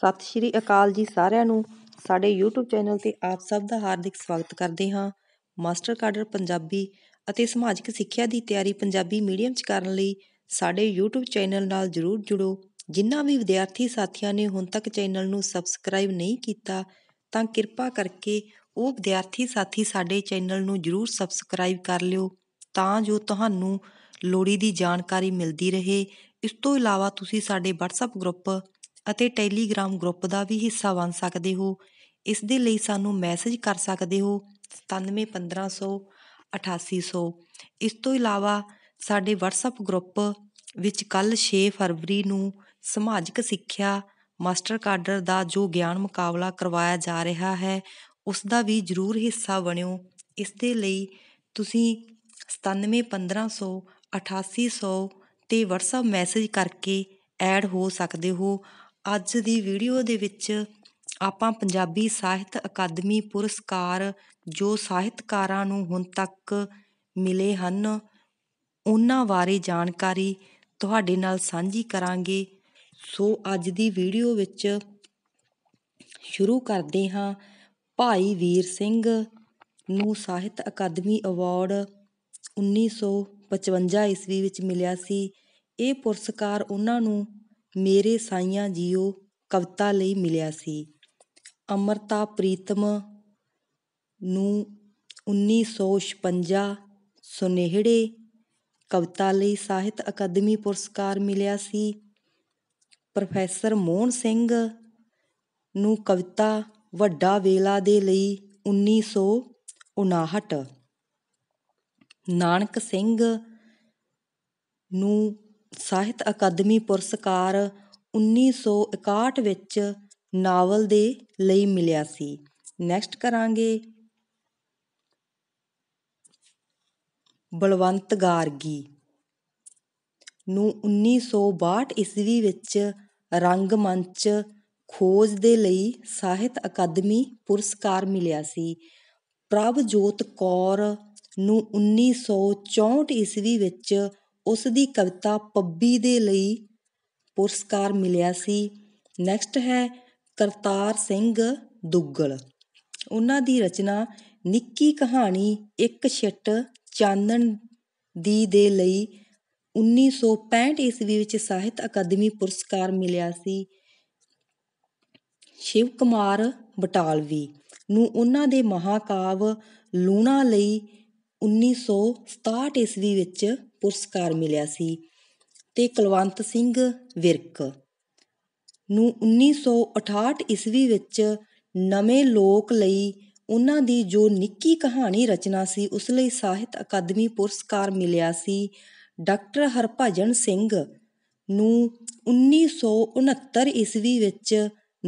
ਸਤਿ ਸ਼੍ਰੀ ਅਕਾਲ ਜੀ ਸਾਰਿਆਂ ਨੂੰ ਸਾਡੇ YouTube ਚੈਨਲ ਤੇ ਆਪ ਸਭ ਦਾ ਹਾਰਦਿਕ ਸਵਾਗਤ ਕਰਦੇ ਹਾਂ ਮਾਸਟਰ ਕਾਡਰ ਪੰਜਾਬੀ ਅਤੇ ਸਮਾਜਿਕ ਸਿੱਖਿਆ ਦੀ ਤਿਆਰੀ ਪੰਜਾਬੀ ਮੀਡੀਅਮ ਚ ਕਰਨ ਲਈ ਸਾਡੇ YouTube ਚੈਨਲ ਨਾਲ ਜਰੂਰ ਜੁੜੋ ਜਿਨ੍ਹਾਂ ਵੀ ਵਿਦਿਆਰਥੀ ਸਾਥੀਆਂ ਨੇ ਹੁਣ ਤੱਕ ਚੈਨਲ ਨੂੰ ਸਬਸਕ੍ਰਾਈਬ ਨਹੀਂ ਕੀਤਾ ਤਾਂ ਕਿਰਪਾ ਕਰਕੇ ਉਹ ਵਿਦਿਆਰਥੀ ਸਾਥੀ ਸਾਡੇ ਚੈਨਲ ਨੂੰ ਜਰੂਰ ਸਬਸਕ੍ਰਾਈਬ ਕਰ ਲਿਓ ਤਾਂ ਜੋ ਤੁਹਾਨੂੰ ਲੋੜੀ ਦੀ ਜਾਣਕਾਰੀ ਮਿਲਦੀ ਰਹੇ ਇਸ ਤੋਂ ਇਲਾਵਾ ਤੁਸੀਂ ਸਾਡੇ WhatsApp ਗਰੁੱਪ ਅਤੇ ਟੈਲੀਗ੍ਰਾਮ ਗਰੁੱਪ ਦਾ ਵੀ ਹਿੱਸਾ ਬਣ ਸਕਦੇ ਹੋ ਇਸ ਦੇ ਲਈ ਸਾਨੂੰ ਮੈਸੇਜ ਕਰ ਸਕਦੇ ਹੋ 971500 8800 ਇਸ ਤੋਂ ਇਲਾਵਾ ਸਾਡੇ WhatsApp ਗਰੁੱਪ ਵਿੱਚ ਕੱਲ 6 ਫਰਵਰੀ ਨੂੰ ਸਮਾਜਿਕ ਸਿੱਖਿਆ ਮਾਸਟਰ ਕਾਡਰ ਦਾ ਜੋ ਗਿਆਨ ਮੁਕਾਬਲਾ ਕਰਵਾਇਆ ਜਾ ਰਿਹਾ ਹੈ ਉਸ ਦਾ ਵੀ ਜ਼ਰੂਰ ਹਿੱਸਾ ਬਣਿਓ ਇਸ ਦੇ ਲਈ ਤੁਸੀਂ 971500 8800 ਤੇ WhatsApp ਮੈਸੇਜ ਕਰਕੇ ਐਡ ਹੋ ਸਕਦੇ ਹੋ ਅੱਜ ਦੀ ਵੀਡੀਓ ਦੇ ਵਿੱਚ ਆਪਾਂ ਪੰਜਾਬੀ ਸਾਹਿਤ ਅਕਾਦਮੀ ਪੁਰਸਕਾਰ ਜੋ ਸਾਹਿਤਕਾਰਾਂ ਨੂੰ ਹੁਣ ਤੱਕ ਮਿਲੇ ਹਨ ਉਹਨਾਂ ਬਾਰੇ ਜਾਣਕਾਰੀ ਤੁਹਾਡੇ ਨਾਲ ਸਾਂਝੀ ਕਰਾਂਗੇ ਸੋ ਅੱਜ ਦੀ ਵੀਡੀਓ ਵਿੱਚ ਸ਼ੁਰੂ ਕਰਦੇ ਹਾਂ ਭਾਈ ਵੀਰ ਸਿੰਘ ਨੂੰ ਸਾਹਿਤ ਅਕਾਦਮੀ ਅਵਾਰਡ 1955 ਈਸਵੀ ਵਿੱਚ ਮਿਲਿਆ ਸੀ ਇਹ ਪੁਰਸਕਾਰ ਉਹਨਾਂ ਨੂੰ ਮੇਰੇ ਸਾਈਆਂ ਜੀਓ ਕਵਿਤਾ ਲਈ ਮਿਲਿਆ ਸੀ ਅਮਰਤਾ ਪ੍ਰੀਤਮ ਨੂੰ 1956 ਸੁਨੇਹੜੇ ਕਵਿਤਾ ਲਈ ਸਾਹਿਤ ਅਕਾਦਮੀ ਪੁਰਸਕਾਰ ਮਿਲਿਆ ਸੀ ਪ੍ਰੋਫੈਸਰ ਮੋਹਨ ਸਿੰਘ ਨੂੰ ਕਵਿਤਾ ਵੱਡਾ ਵੇਲਾ ਦੇ ਲਈ 1959 ਨਾਨਕ ਸਿੰਘ ਨੂੰ ਸਾਹਿਤ ਅਕਾਦਮੀ ਪੁਰਸਕਾਰ 1961 ਵਿੱਚ ਨਾਵਲ ਦੇ ਲਈ ਮਿਲਿਆ ਸੀ ਨੈਕਸਟ ਕਰਾਂਗੇ ਬਲਵੰਤ ਗਾਰਗੀ ਨੂੰ 1962 ਈਸਵੀ ਵਿੱਚ ਰੰਗਮੰਚ ਖੋਜ ਦੇ ਲਈ ਸਾਹਿਤ ਅਕਾਦਮੀ ਪੁਰਸਕਾਰ ਮਿਲਿਆ ਸੀ ਪ੍ਰਭਜੋਤ ਕੌਰ ਨੂੰ 1964 ਈਸਵੀ ਵਿੱਚ ਉਸ ਦੀ ਕਵਿਤਾ ਪੱਬੀ ਦੇ ਲਈ ਪੁਰਸਕਾਰ ਮਿਲਿਆ ਸੀ ਨੈਕਸਟ ਹੈ ਕਰਤਾਰ ਸਿੰਘ ਦੁੱਗਲ ਉਹਨਾਂ ਦੀ ਰਚਨਾ ਨਿੱਕੀ ਕਹਾਣੀ ਇੱਕ ਛਿੱਟ ਚਾਨਣ ਦੀ ਦੇ ਲਈ 1965 ਈਸਵੀ ਵਿੱਚ ਸਾਹਿਤ ਅਕਾਦਮੀ ਪੁਰਸਕਾਰ ਮਿਲਿਆ ਸੀ ਸ਼ਿਵ ਕੁਮਾਰ ਬਟਾਲਵੀ ਨੂੰ ਉਹਨਾਂ ਦੇ ਮਹਾਕਾਵ ਲੂਣਾ ਲਈ 1967 ਈਸਵੀ ਵਿੱਚ ਪੁਰਸਕਾਰ ਮਿਲਿਆ ਸੀ ਤੇ ਕੁਲਵੰਤ ਸਿੰਘ ਵਿਰਕ ਨੂੰ 1968 ਈਸਵੀ ਵਿੱਚ ਨਵੇਂ ਲੋਕ ਲਈ ਉਹਨਾਂ ਦੀ ਜੋ ਨਿੱਕੀ ਕਹਾਣੀ ਰਚਨਾ ਸੀ ਉਸ ਲਈ ਸਾਹਿਤ ਅਕਾਦਮੀ ਪੁਰਸਕਾਰ ਮਿਲਿਆ ਸੀ ਡਾਕਟਰ ਹਰਭਜਨ ਸਿੰਘ ਨੂੰ 1969 ਈਸਵੀ ਵਿੱਚ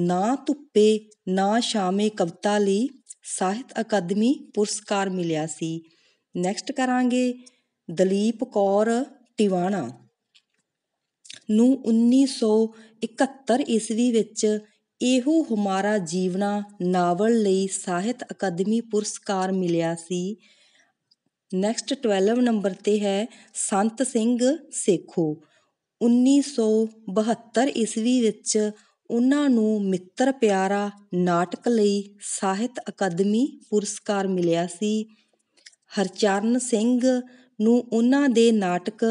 ਨਾ ਧੁੱਪੇ ਨਾ ਸ਼ਾਮੇ ਕਵਤਾ ਲਈ ਸਾਹਿਤ ਅਕਾਦਮੀ ਪੁਰਸਕਾਰ ਮਿਲਿਆ ਸੀ ਨੈਕਸਟ ਕਰਾਂਗੇ ਦਲੀਪ ਕੌਰ ਟਿਵਾਣਾ ਨੂੰ 1971 ਈਸਵੀ ਵਿੱਚ ਇਹੋ ਹਮਾਰਾ ਜੀਵਨਾ ਨਾਵਲ ਲਈ ਸਾਹਿਤ ਅਕਾਦਮੀ ਪੁਰਸਕਾਰ ਮਿਲਿਆ ਸੀ ਨੈਕਸਟ 12 ਨੰਬਰ ਤੇ ਹੈ ਸੰਤ ਸਿੰਘ ਸੇਖੋ 1972 ਈਸਵੀ ਵਿੱਚ ਉਹਨਾਂ ਨੂੰ ਮਿੱਤਰ ਪਿਆਰਾ ਨਾਟਕ ਲਈ ਸਾਹਿਤ ਅਕਾਦਮੀ ਪੁਰਸਕਾਰ ਮਿਲਿਆ ਸੀ ਹਰਚਰਨ ਸਿੰਘ ਨੂੰ ਉਹਨਾਂ ਦੇ ਨਾਟਕ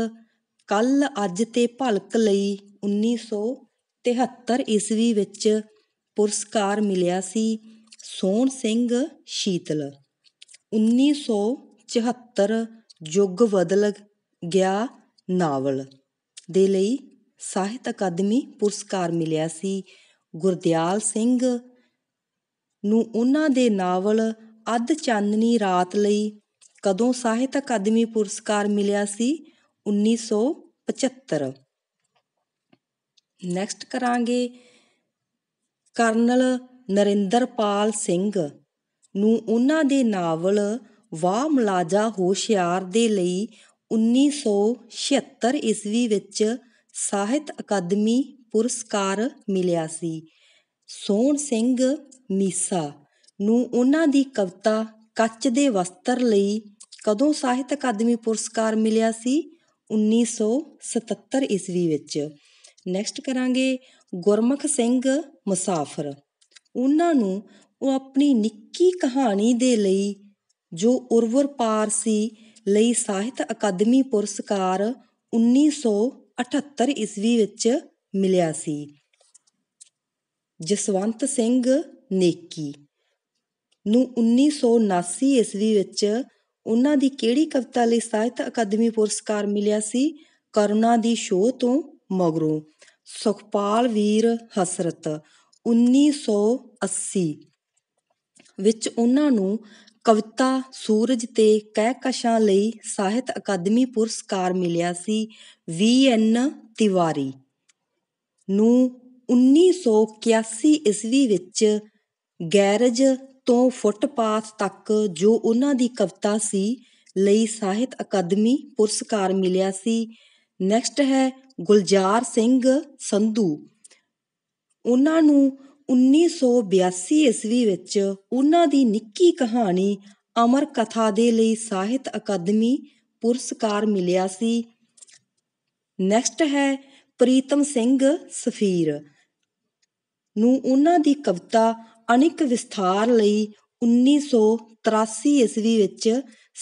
ਕੱਲ ਅੱਜ ਤੇ ਭਲਕ ਲਈ 1973 ਈਸਵੀ ਵਿੱਚ ਪੁਰਸਕਾਰ ਮਿਲਿਆ ਸੀ ਸੋਹਣ ਸਿੰਘ ਸ਼ੀਤਲ 1974 ਯੁੱਗ ਬਦਲ ਗਿਆ ਨਾਵਲ ਦੇ ਲਈ ਸਾਹਿਤ ਅਕਾਦਮੀ ਪੁਰਸਕਾਰ ਮਿਲਿਆ ਸੀ ਗੁਰਦਿਆਲ ਸਿੰਘ ਨੂੰ ਉਹਨਾਂ ਦੇ ਨਾਵਲ ਅੱਧ ਚਾਨਣੀ ਰਾਤ ਲਈ ਕਦੋਂ ਸਾਹਿਤ ਅਕਾਦਮੀ ਪੁਰਸਕਾਰ ਮਿਲਿਆ ਸੀ 1975 ਨੈਕਸਟ ਕਰਾਂਗੇ ਕਰਨਲ ਨਰਿੰਦਰਪਾਲ ਸਿੰਘ ਨੂੰ ਉਹਨਾਂ ਦੇ ਨਾਵਲ ਵਾਹ ਮਲਾਜਾ ਹੋਸ਼ਿਆਰ ਦੇ ਲਈ 1976 ਈਸਵੀ ਵਿੱਚ ਸਾਹਿਤ ਅਕਾਦਮੀ ਪੁਰਸਕਾਰ ਮਿਲਿਆ ਸੀ ਸੋਹਣ ਸਿੰਘ ਮੀਸਾ ਨੂੰ ਉਹਨਾਂ ਦੀ ਕਵਿਤਾ ਕੱਚ ਦੇ ਵਸਤਰ ਲਈ ਕਦੋਂ ਸਾਹਿਤ ਅਕਾਦਮੀ ਪੁਰਸਕਾਰ ਮਿਲਿਆ ਸੀ 1977 ਈਸਵੀ ਵਿੱਚ ਨੈਕਸਟ ਕਰਾਂਗੇ ਗੁਰਮਖ ਸਿੰਘ ਮੁਸਾਫਰ ਉਹਨਾਂ ਨੂੰ ਉਹ ਆਪਣੀ ਨਿੱਕੀ ਕਹਾਣੀ ਦੇ ਲਈ ਜੋ ਉਰਵਰ ਪਾਰ ਸੀ ਲਈ ਸਾਹਿਤ ਅਕਾਦਮੀ ਪੁਰਸਕਾਰ 1978 ਈਸਵੀ ਵਿੱਚ ਮਿਲਿਆ ਸੀ ਜਸਵੰਤ ਸਿੰਘ ਨੇਕੀ ਨੂੰ 1979 ਈਸਵੀ ਵਿੱਚ ਉਹਨਾਂ ਦੀ ਕਿਹੜੀ ਕਵਿਤਾ ਲਈ ਸਾਹਿਤ ਅਕਾਦਮੀ ਪੁਰਸਕਾਰ ਮਿਲਿਆ ਸੀ ਕਰੁਣਾ ਦੀ ਸ਼ੋਹ ਤੋਂ ਮਗਰੋਂ ਸੁਖਪਾਲ ਵੀਰ ਹਸਰਤ 1980 ਵਿੱਚ ਉਹਨਾਂ ਨੂੰ ਕਵਿਤਾ ਸੂਰਜ ਤੇ ਕਹਿਕਸ਼ਾਂ ਲਈ ਸਾਹਿਤ ਅਕਾਦਮੀ ਪੁਰਸਕਾਰ ਮਿਲਿਆ ਸੀ ਵੀ ਐਨ ਤਿਵਾਰੀ ਨੂੰ 1981 ਈਸਵੀ ਵਿੱਚ ਗੈਰਜ ਤੋਂ ਫੁੱਟਪਾਥ ਤੱਕ ਜੋ ਉਹਨਾਂ ਦੀ ਕਵਿਤਾ ਸੀ ਲਈ ਸਾਹਿਤ ਅਕਾਦਮੀ ਪੁਰਸਕਾਰ ਮਿਲਿਆ ਸੀ ਨੈਕਸਟ ਹੈ ਗੁਲਜ਼ਾਰ ਸਿੰਘ ਸੰਧੂ ਉਹਨਾਂ ਨੂੰ 1982 ਈਸਵੀ ਵਿੱਚ ਉਹਨਾਂ ਦੀ ਨਿੱਕੀ ਕਹਾਣੀ ਅਮਰ ਕਥਾ ਦੇ ਲਈ ਸਾਹਿਤ ਅਕਾਦਮੀ ਪੁਰਸਕਾਰ ਮਿਲਿਆ ਸੀ ਨੈਕਸਟ ਹੈ ਪ੍ਰੀਤਮ ਸਿੰਘ ਸਫੀਰ ਨੂੰ ਉਹਨਾਂ ਦੀ ਕਵਿਤਾ ਅਣਖ ਵਿਸਥਾਰ ਲਈ 1983 ਈਸਵੀ ਵਿੱਚ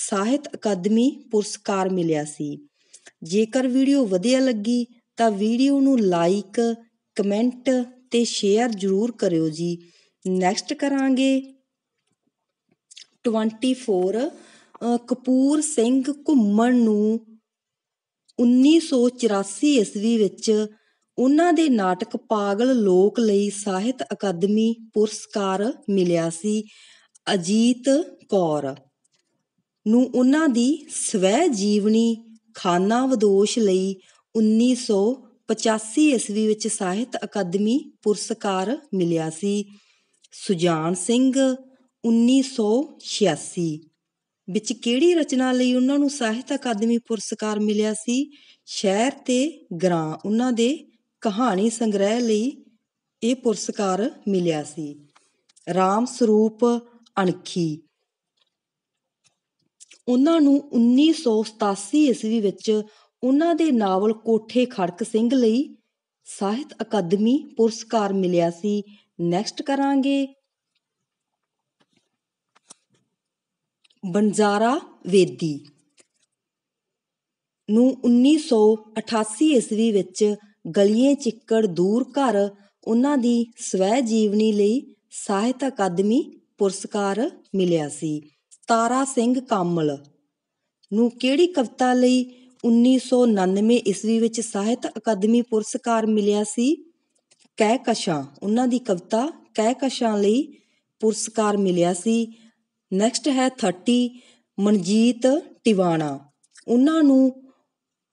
ਸਾਹਿਤ ਅਕਾਦਮੀ ਪੁਰਸਕਾਰ ਮਿਲਿਆ ਸੀ ਜੇਕਰ ਵੀਡੀਓ ਵਧੀਆ ਲੱਗੀ ਤਾਂ ਵੀਡੀਓ ਨੂੰ ਲਾਈਕ ਕਮੈਂਟ ਤੇ ਸ਼ੇਅਰ ਜ਼ਰੂਰ ਕਰਿਓ ਜੀ ਨੈਕਸਟ ਕਰਾਂਗੇ 24 ਕਪੂਰ ਸਿੰਘ ਘੁੰਮਣ ਨੂੰ 1984 ਈਸਵੀ ਵਿੱਚ ਉਹਨਾਂ ਦੇ ਨਾਟਕ ਪਾਗਲ ਲੋਕ ਲਈ ਸਾਹਿਤ ਅਕਾਦਮੀ ਪੁਰਸਕਾਰ ਮਿਲਿਆ ਸੀ ਅਜੀਤ ਕੌਰ ਨੂੰ ਉਹਨਾਂ ਦੀ ਸਵੈ ਜੀਵਨੀ ਖਾਨਾ ਵਿਦੋਸ਼ ਲਈ 1985 ਈਸਵੀ ਵਿੱਚ ਸਾਹਿਤ ਅਕਾਦਮੀ ਪੁਰਸਕਾਰ ਮਿਲਿਆ ਸੀ ਸੁਜਾਨ ਸਿੰਘ 1986 ਵਿੱਚ ਕਿਹੜੀ ਰਚਨਾ ਲਈ ਉਹਨਾਂ ਨੂੰ ਸਾਹਿਤ ਅਕਾਦਮੀ ਪੁਰਸਕਾਰ ਮਿਲਿਆ ਸੀ ਸ਼ਹਿਰ ਤੇ ਗ੍ਰਾਂ ਉਹਨਾਂ ਦੇ ਕਹਾਣੀ ਸੰਗ੍ਰਹਿ ਲਈ ਇਹ ਪੁਰਸਕਾਰ ਮਿਲਿਆ ਸੀ ਰਾਮ ਸਰੂਪ ਅਣਖੀ ਉਹਨਾਂ ਨੂੰ 1987 ਈਸਵੀ ਵਿੱਚ ਉਹਨਾਂ ਦੇ ਨਾਵਲ ਕੋਠੇ ਖੜਕ ਸਿੰਘ ਲਈ ਸਾਹਿਤ ਅਕਾਦਮੀ ਪੁਰਸਕਾਰ ਮਿਲਿਆ ਸੀ ਨੈਕਸਟ ਕਰਾਂਗੇ ਬੰਜਾਰਾ ਵੇਦੀ ਨੂੰ 1988 ਈਸਵੀ ਵਿੱਚ ਗਲੀਆਂ ਚਿੱਕੜ ਦੂਰ ਘਰ ਉਹਨਾਂ ਦੀ ਸਵੈ ਜੀਵਨੀ ਲਈ ਸਾਹਿਤ ਅਕਾਦਮੀ ਪੁਰਸਕਾਰ ਮਿਲਿਆ ਸੀ ਤਾਰਾ ਸਿੰਘ ਕਾਮਲ ਨੂੰ ਕਿਹੜੀ ਕਵਿਤਾ ਲਈ 1999 ਈਸਵੀ ਵਿੱਚ ਸਾਹਿਤ ਅਕਾਦਮੀ ਪੁਰਸਕਾਰ ਮਿਲਿਆ ਸੀ ਕਹਿ ਕਸ਼ਾ ਉਹਨਾਂ ਦੀ ਕਵਿਤਾ ਕਹਿ ਕਸ਼ਾ ਲਈ ਪੁਰਸਕਾਰ ਮਿਲਿਆ ਸੀ ਨੈਕਸਟ ਹੈ 30 ਮਨਜੀਤ ਟਿਵਾਣਾ ਉਹਨਾਂ ਨੂੰ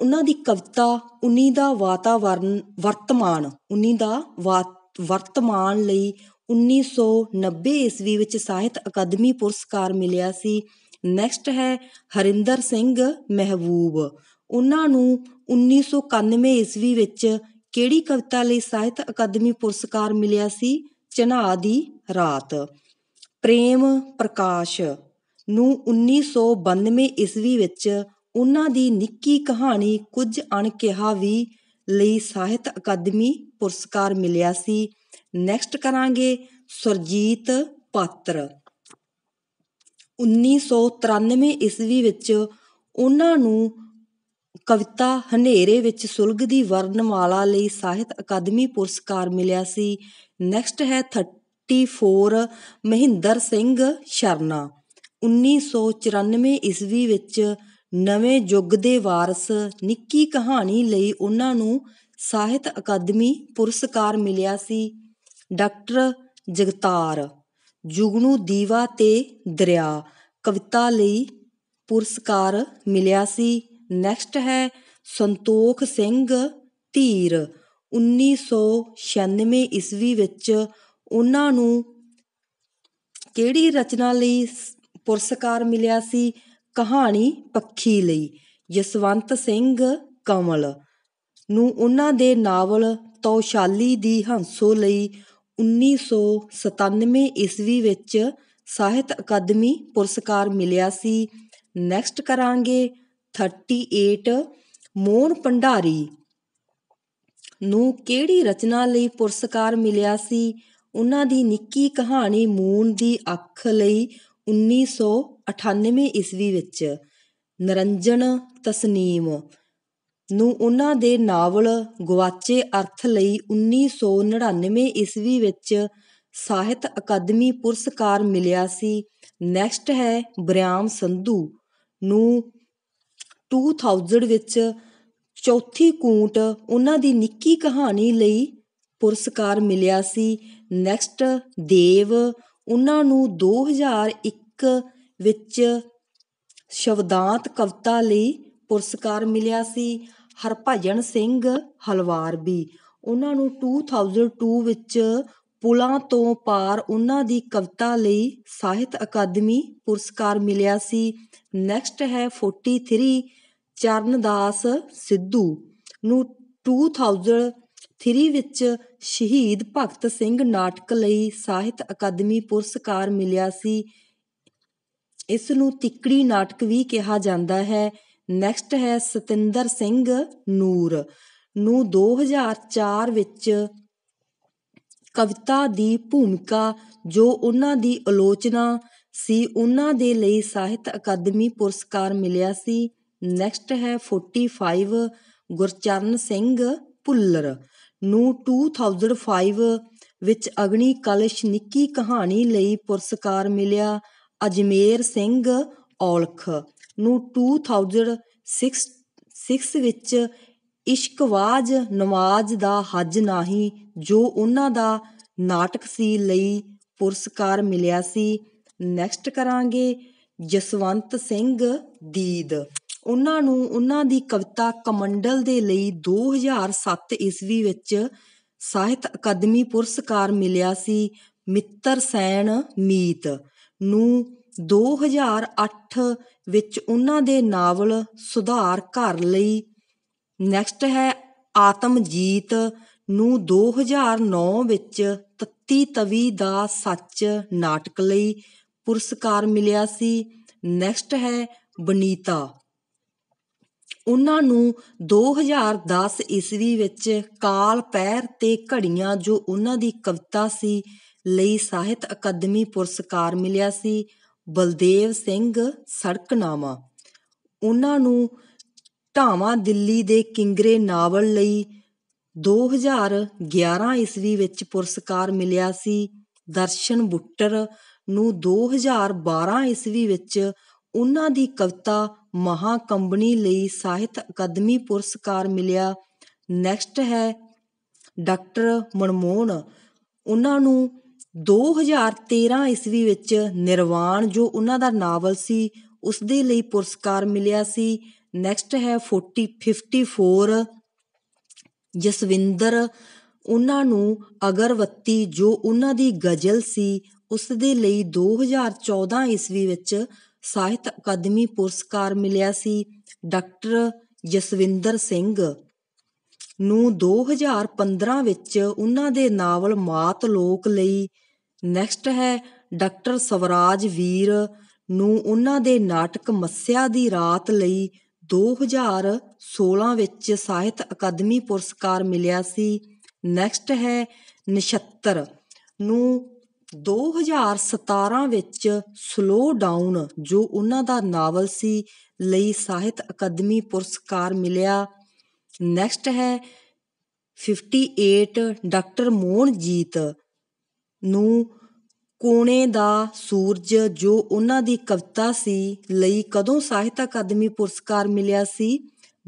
ਉਹਨਾਂ ਦੀ ਕਵਿਤਾ ਉਨੀ ਦਾ ਵਾਤਾਵਰਨ ਵਰਤਮਾਨ ਉਨੀ ਦਾ ਵਾ ਵਰਤਮਾਨ ਲਈ 1990 ਈਸਵੀ ਵਿੱਚ ਸਾਹਿਤ ਅਕਾਦਮੀ ਪੁਰਸਕਾਰ ਮਿਲਿਆ ਸੀ ਨੈਕਸਟ ਹੈ ਹਰਿੰਦਰ ਸਿੰਘ ਮਹਿਬੂਬ ਉਹਨਾਂ ਨੂੰ 1991 ਈਸਵੀ ਵਿੱਚ ਕਿਹੜੀ ਕਵਿਤਾ ਲਈ ਸਾਹਿਤ ਅਕਾਦਮੀ ਪੁਰਸਕਾਰ ਮਿਲਿਆ ਸੀ ਚਨਾ ਦੀ ਰਾਤ ਪ੍ਰੇਮ ਪ੍ਰਕਾਸ਼ ਨੂੰ 1992 ਈਸਵੀ ਵਿੱਚ ਉਨ੍ਹਾਂ ਦੀ ਨਿੱਕੀ ਕਹਾਣੀ ਕੁਝ ਅਣਕਿਹਾ ਵੀ ਲਈ ਸਾਹਿਤ ਅਕਾਦਮੀ ਪੁਰਸਕਾਰ ਮਿਲਿਆ ਸੀ ਨੈਕਸਟ ਕਰਾਂਗੇ ਸਰਜੀਤ ਪਾਤਰ 1993 ਈਸਵੀ ਵਿੱਚ ਉਹਨਾਂ ਨੂੰ ਕਵਿਤਾ ਹਨੇਰੇ ਵਿੱਚ ਸੁਲਗ ਦੀ ਵਰਨਮਾਲਾ ਲਈ ਸਾਹਿਤ ਅਕਾਦਮੀ ਪੁਰਸਕਾਰ ਮਿਲਿਆ ਸੀ ਨੈਕਸਟ ਹੈ 34 ਮਹਿੰਦਰ ਸਿੰਘ ਸ਼ਰਨਾ 1994 ਈਸਵੀ ਵਿੱਚ ਨਵੇਂ ਯੁੱਗ ਦੇ ਵਾਰਸ ਨਿੱਕੀ ਕਹਾਣੀ ਲਈ ਉਹਨਾਂ ਨੂੰ ਸਾਹਿਤ ਅਕਾਦਮੀ ਪੁਰਸਕਾਰ ਮਿਲਿਆ ਸੀ ਡਾਕਟਰ ਜਗਤਾਰ ਜੁਗਨੂ ਦੀਵਾ ਤੇ ਦਰਿਆ ਕਵਿਤਾ ਲਈ ਪੁਰਸਕਾਰ ਮਿਲਿਆ ਸੀ ਨੈਕਸਟ ਹੈ ਸੰਤੋਖ ਸਿੰਘ ਧੀਰ 1996 ਈਸਵੀ ਵਿੱਚ ਉਹਨਾਂ ਨੂੰ ਕਿਹੜੀ ਰਚਨਾ ਲਈ ਪੁਰਸਕਾਰ ਮਿਲਿਆ ਸੀ ਕਹਾਣੀ ਪੱਖੀ ਲਈ ਜਸਵੰਤ ਸਿੰਘ ਕਮਲ ਨੂੰ ਉਹਨਾਂ ਦੇ ਨਾਵਲ ਤੌਸ਼ਾਲੀ ਦੀ ਹੰਸੋ ਲਈ 1997 ਈਸਵੀ ਵਿੱਚ ਸਾਹਿਤ ਅਕਾਦਮੀ ਪੁਰਸਕਾਰ ਮਿਲਿਆ ਸੀ ਨੈਕਸਟ ਕਰਾਂਗੇ 38 ਮੋਹਨ ਪੰਡਾਰੀ ਨੂੰ ਕਿਹੜੀ ਰਚਨਾ ਲਈ ਪੁਰਸਕਾਰ ਮਿਲਿਆ ਸੀ ਉਹਨਾਂ ਦੀ ਨਿੱਕੀ ਕਹਾਣੀ ਮੂਨ ਦੀ ਅੱਖ ਲਈ 1900 98 ਈਸਵੀ ਵਿੱਚ ਨਰੰਜਨ ਤਸਨੀਮ ਨੂੰ ਉਹਨਾਂ ਦੇ ਨਾਵਲ ਗਵਾਚੇ ਅਰਥ ਲਈ 1999 ਈਸਵੀ ਵਿੱਚ ਸਾਹਿਤ ਅਕਾਦਮੀ ਪੁਰਸਕਾਰ ਮਿਲਿਆ ਸੀ ਨੈਕਸਟ ਹੈ ਬ੍ਰਿਆਮ ਸੰਧੂ ਨੂੰ 2000 ਵਿੱਚ ਚੌਥੀ ਕੂਟ ਉਹਨਾਂ ਦੀ ਨਿੱਕੀ ਕਹਾਣੀ ਲਈ ਪੁਰਸਕਾਰ ਮਿਲਿਆ ਸੀ ਨੈਕਸਟ ਦੇਵ ਉਹਨਾਂ ਨੂੰ 2001 ਵਿੱਚ ਸ਼ਬਦਾਂਤ ਕਵਿਤਾ ਲਈ ਪੁਰਸਕਾਰ ਮਿਲਿਆ ਸੀ ਹਰਭਜਨ ਸਿੰਘ ਹਲਵਾਰ ਵੀ ਉਹਨਾਂ ਨੂੰ 2002 ਵਿੱਚ ਪੁਲਾਂ ਤੋਂ ਪਾਰ ਉਹਨਾਂ ਦੀ ਕਵਿਤਾ ਲਈ ਸਾਹਿਤ ਅਕਾਦਮੀ ਪੁਰਸਕਾਰ ਮਿਲਿਆ ਸੀ ਨੈਕਸਟ ਹੈ 43 ਚਰਨਦਾਸ ਸਿੱਧੂ ਨੂੰ 2003 ਵਿੱਚ ਸ਼ਹੀਦ ਭਗਤ ਸਿੰਘ ਨਾਟਕ ਲਈ ਸਾਹਿਤ ਅਕਾਦਮੀ ਪੁਰਸਕਾਰ ਮਿਲਿਆ ਸੀ ਇਸ ਨੂੰ ਤਿੱਕੜੀ ਨਾਟਕ ਵੀ ਕਿਹਾ ਜਾਂਦਾ ਹੈ ਨੈਕਸਟ ਹੈ ਸਤਿੰਦਰ ਸਿੰਘ ਨੂਰ ਨੂੰ 2004 ਵਿੱਚ ਕਵਿਤਾ ਦੀ ਭੂਮਿਕਾ ਜੋ ਉਹਨਾਂ ਦੀ ਆਲੋਚਨਾ ਸੀ ਉਹਨਾਂ ਦੇ ਲਈ ਸਾਹਿਤ ਅਕਾਦਮੀ ਪੁਰਸਕਾਰ ਮਿਲਿਆ ਸੀ ਨੈਕਸਟ ਹੈ 45 ਗੁਰਚਰਨ ਸਿੰਘ ਪੁੱਲਰ ਨੂੰ 2005 ਵਿੱਚ ਅਗਨੀ ਕਲਸ਼ ਨਿੱਕੀ ਕਹਾਣੀ ਲਈ ਪੁਰਸਕਾਰ ਮਿਲਿਆ ਅਜਮੇਰ ਸਿੰਘ ਔਲਖ ਨੂੰ 2006 ਵਿੱਚ ਇਸ਼ਕਵਾਜ਼ ਨਮਾਜ਼ ਦਾ ਹੱਜ ਨਹੀਂ ਜੋ ਉਹਨਾਂ ਦਾ ਨਾਟਕ ਸੀ ਲਈ ਪੁਰਸਕਾਰ ਮਿਲਿਆ ਸੀ ਨੈਕਸਟ ਕਰਾਂਗੇ ਜਸਵੰਤ ਸਿੰਘ ਦੀਦ ਉਹਨਾਂ ਨੂੰ ਉਹਨਾਂ ਦੀ ਕਵਿਤਾ ਕਮੰਡਲ ਦੇ ਲਈ 2007 ਈਸਵੀ ਵਿੱਚ ਸਾਹਿਤ ਅਕਾਦਮੀ ਪੁਰਸਕਾਰ ਮਿਲਿਆ ਸੀ ਮਿੱਤਰ ਸੈਣ ਮੀਤ ਨੂੰ 2008 ਵਿੱਚ ਉਹਨਾਂ ਦੇ ਨਾਵਲ ਸੁਧਾਰ ਘਰ ਲਈ ਨੈਕਸਟ ਹੈ ਆਤਮਜੀਤ ਨੂੰ 2009 ਵਿੱਚ ਤਤੀ ਤਵੀ ਦਾ ਸੱਚ ਨਾਟਕ ਲਈ ਪੁਰਸਕਾਰ ਮਿਲਿਆ ਸੀ ਨੈਕਸਟ ਹੈ ਬਨੀਤਾ ਉਹਨਾਂ ਨੂੰ 2010 ਈਸਵੀ ਵਿੱਚ ਕਾਲ ਪੈਰ ਤੇ ਘੜੀਆਂ ਜੋ ਉਹਨਾਂ ਦੀ ਕਵਿਤਾ ਸੀ ਲਈ ਸਾਹਿਤ ਅਕਾਦਮੀ ਪੁਰਸਕਾਰ ਮਿਲਿਆ ਸੀ ਬਲਦੇਵ ਸਿੰਘ ਸੜਕਨਾਮਾ ਉਹਨਾਂ ਨੂੰ ਢਾਵਾਂ ਦਿੱਲੀ ਦੇ ਕਿੰਗਰੇ ਨਾਵਲ ਲਈ 2011 ਈਸਵੀ ਵਿੱਚ ਪੁਰਸਕਾਰ ਮਿਲਿਆ ਸੀ ਦਰਸ਼ਨ ਬੁੱਟਰ ਨੂੰ 2012 ਈਸਵੀ ਵਿੱਚ ਉਹਨਾਂ ਦੀ ਕਵਿਤਾ ਮਹਾਕੰਬਣੀ ਲਈ ਸਾਹਿਤ ਅਕਾਦਮੀ ਪੁਰਸਕਾਰ ਮਿਲਿਆ ਨੈਕਸਟ ਹੈ ਡਾਕਟਰ ਮਨਮੋਹਨ ਉਹਨਾਂ ਨੂੰ 2013 ਈਸਵੀ ਵਿੱਚ ਨਿਰਵਾਣ ਜੋ ਉਹਨਾਂ ਦਾ ਨਾਵਲ ਸੀ ਉਸ ਦੇ ਲਈ ਪੁਰਸਕਾਰ ਮਿਲਿਆ ਸੀ ਨੈਕਸਟ ਹੈ 4054 ਜਸਵਿੰਦਰ ਉਹਨਾਂ ਨੂੰ ਅਗਰਵੱਤੀ ਜੋ ਉਹਨਾਂ ਦੀ ਗਜ਼ਲ ਸੀ ਉਸ ਦੇ ਲਈ 2014 ਈਸਵੀ ਵਿੱਚ ਸਾਹਿਤ ਅਕਾਦਮੀ ਪੁਰਸਕਾਰ ਮਿਲਿਆ ਸੀ ਡਾਕਟਰ ਜਸਵਿੰਦਰ ਸਿੰਘ ਨੂੰ 2015 ਵਿੱਚ ਉਹਨਾਂ ਦੇ ਨਾਵਲ ਮਾਤ ਲੋਕ ਲਈ ਨੈਕਸਟ ਹੈ ਡਾਕਟਰ ਸਵਰਾਜ ਵੀਰ ਨੂੰ ਉਹਨਾਂ ਦੇ ਨਾਟਕ ਮੱਸਿਆ ਦੀ ਰਾਤ ਲਈ 2016 ਵਿੱਚ ਸਾਹਿਤ ਅਕਾਦਮੀ ਪੁਰਸਕਾਰ ਮਿਲਿਆ ਸੀ ਨੈਕਸਟ ਹੈ ਨਿਸ਼ੱਤਰ ਨੂੰ 2017 ਵਿੱਚ ਸਲੋ ਡਾਊਨ ਜੋ ਉਹਨਾਂ ਦਾ ਨਾਵਲ ਸੀ ਲਈ ਸਾਹਿਤ ਅਕਾਦਮੀ ਪੁਰਸਕਾਰ ਮਿਲਿਆ ਨੈਕਸਟ ਹੈ 58 ਡਾਕਟਰ ਮੋਹਨਜੀਤ ਨੂੰ ਕੋਣੇ ਦਾ ਸੂਰਜ ਜੋ ਉਹਨਾਂ ਦੀ ਕਵਿਤਾ ਸੀ ਲਈ ਕਦੋਂ ਸਾਹਿਤ ਅਕਾਦਮੀ ਪੁਰਸਕਾਰ ਮਿਲਿਆ ਸੀ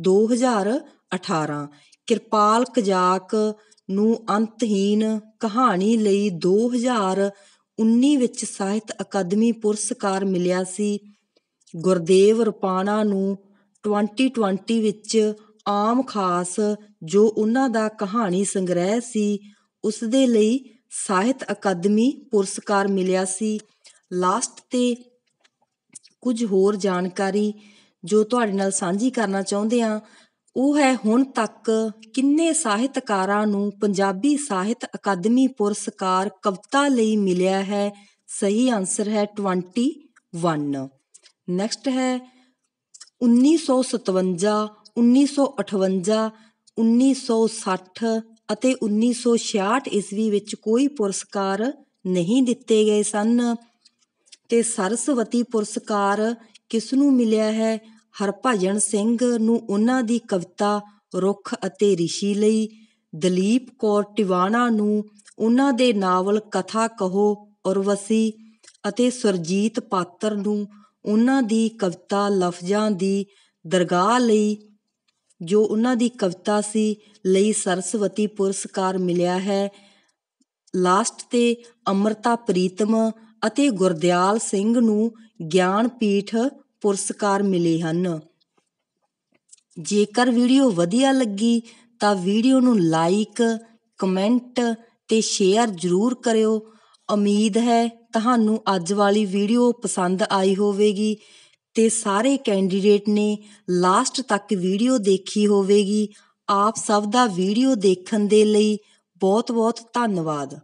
2018 ਕਿਰਪਾਲ ਕਜ਼ਾਕ ਨੂੰ ਅੰਤਹੀਨ ਕਹਾਣੀ ਲਈ 2019 ਵਿੱਚ ਸਾਹਿਤ ਅਕਾਦਮੀ ਪੁਰਸਕਾਰ ਮਿਲਿਆ ਸੀ ਗੁਰਦੇਵ ਰਪਾਣਾ ਨੂੰ 2020 ਵਿੱਚ ਆਮ ਖਾਸ ਜੋ ਉਹਨਾਂ ਦਾ ਕਹਾਣੀ ਸੰਗ੍ਰਹਿ ਸੀ ਉਸ ਦੇ ਲਈ ਸਾਹਿਤ ਅਕਾਦਮੀ ਪੁਰਸਕਾਰ ਮਿਲਿਆ ਸੀ ਲਾਸਟ ਤੇ ਕੁਝ ਹੋਰ ਜਾਣਕਾਰੀ ਜੋ ਤੁਹਾਡੇ ਨਾਲ ਸਾਂਝੀ ਕਰਨਾ ਚਾਹੁੰਦੇ ਆ ਉਹ ਹੈ ਹੁਣ ਤੱਕ ਕਿੰਨੇ ਸਾਹਿਤਕਾਰਾਂ ਨੂੰ ਪੰਜਾਬੀ ਸਾਹਿਤ ਅਕਾਦਮੀ ਪੁਰਸਕਾਰ ਕਵਿਤਾ ਲਈ ਮਿਲਿਆ ਹੈ ਸਹੀ ਆਨਸਰ ਹੈ 21 ਨੈਕਸਟ ਹੈ 1957 1958 1960 ਅਤੇ 1966 ਈਸਵੀ ਵਿੱਚ ਕੋਈ ਪੁਰਸਕਾਰ ਨਹੀਂ ਦਿੱਤੇ ਗਏ ਸਨ ਤੇ ਸਰਸਵਤੀ ਪੁਰਸਕਾਰ ਕਿਸ ਨੂੰ ਮਿਲਿਆ ਹੈ ਹਰਭਜਨ ਸਿੰਘ ਨੂੰ ਉਹਨਾਂ ਦੀ ਕਵਿਤਾ ਰੁੱਖ ਅਤੇ ਰਿਸ਼ੀ ਲਈ ਦਲੀਪ ਕੌਰ ਟਿਵਾਣਾ ਨੂੰ ਉਹਨਾਂ ਦੇ ਨਾਵਲ ਕਥਾ ਕਹੋ ਉਰਵਸੀ ਅਤੇ ਸਰਜੀਤ ਪਾਤਰ ਨੂੰ ਉਹਨਾਂ ਦੀ ਕਵਿਤਾ ਲਫ਼ਜ਼ਾਂ ਦੀ ਦਰਗਾਹ ਲਈ ਜੋ ਉਹਨਾਂ ਦੀ ਕਵਿਤਾ ਸੀ ਲਈ ਸਰਸਵਤੀ ਪੁਰਸਕਾਰ ਮਿਲਿਆ ਹੈ ਲਾਸਟ ਤੇ ਅਮਰਤਾ ਪ੍ਰੀਤਮ ਅਤੇ ਗੁਰਦਿਆਲ ਸਿੰਘ ਨੂੰ ਗਿਆਨ ਪੀਠ ਪੁਰਸਕਾਰ ਮਿਲੇ ਹਨ ਜੇਕਰ ਵੀਡੀਓ ਵਧੀਆ ਲੱਗੀ ਤਾਂ ਵੀਡੀਓ ਨੂੰ ਲਾਈਕ ਕਮੈਂਟ ਤੇ ਸ਼ੇਅਰ ਜ਼ਰੂਰ ਕਰਿਓ ਉਮੀਦ ਹੈ ਤੁਹਾਨੂੰ ਅੱਜ ਵਾਲੀ ਵੀਡੀਓ ਪਸੰਦ ਆਈ ਹੋਵੇਗੀ ਤੇ ਸਾਰੇ ਕੈਂਡੀਡੇਟ ਨੇ ਲਾਸਟ ਤੱਕ ਵੀਡੀਓ ਦੇਖੀ ਹੋਵੇਗੀ ਆਪ ਸਭ ਦਾ ਵੀਡੀਓ ਦੇਖਣ ਦੇ ਲਈ ਬਹੁਤ ਬਹੁਤ ਧੰਨਵਾਦ